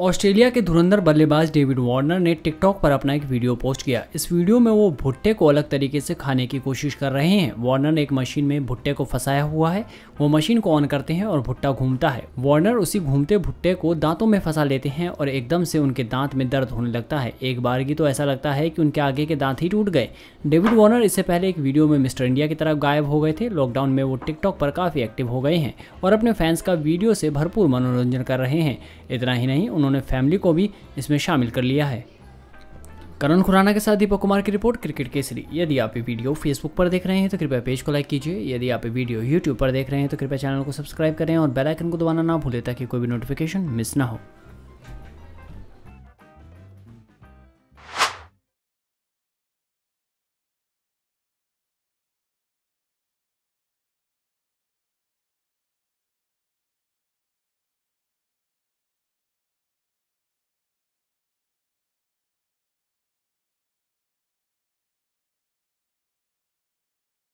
Australia के धुरंधर बल्लेबाज डेविड वार्नर ने टिकटॉक पर अपना एक वीडियो पोस्ट किया इस वीडियो में वो भुट्टे को अलग तरीके से खाने की कोशिश कर रहे हैं वार्नर ने एक मशीन में भुट्टे को फंसाया हुआ है वो मशीन को ऑन करते हैं और भुट्टा घूमता है वार्नर उसी घूमते भुट्टे को दांतों में फंसा लेते हैं और एकदम से उनके दांत में दर्द होने लगता है एक बार की तो ऐसा लगता है कि उनके आगे के दांत ही टूट गए डेविड वार्नर इससे पहले एक वीडियो में मिस्टर इंडिया की तरफ गायब हो गए थे लॉकडाउन में वो टिकटॉक पर काफ़ी एक्टिव हो गए हैं और अपने फैंस का वीडियो से भरपूर मनोरंजन कर रहे हैं इतना ही नहीं उन्होंने फैमिली को भी इसमें शामिल कर लिया है करण खुराना के साथ दीपक कुमार की रिपोर्ट क्रिकेट केसरी यदि आप ये वीडियो फेसबुक पर देख रहे हैं तो कृपया पेज को लाइक कीजिए यदि आप ये वीडियो यूट्यूब पर देख रहे हैं तो कृपया चैनल को सब्सक्राइब करें और बेल आइकन को दबाना ना भूलें ताकि कोई भी नोटिफिकेशन मिस ना हो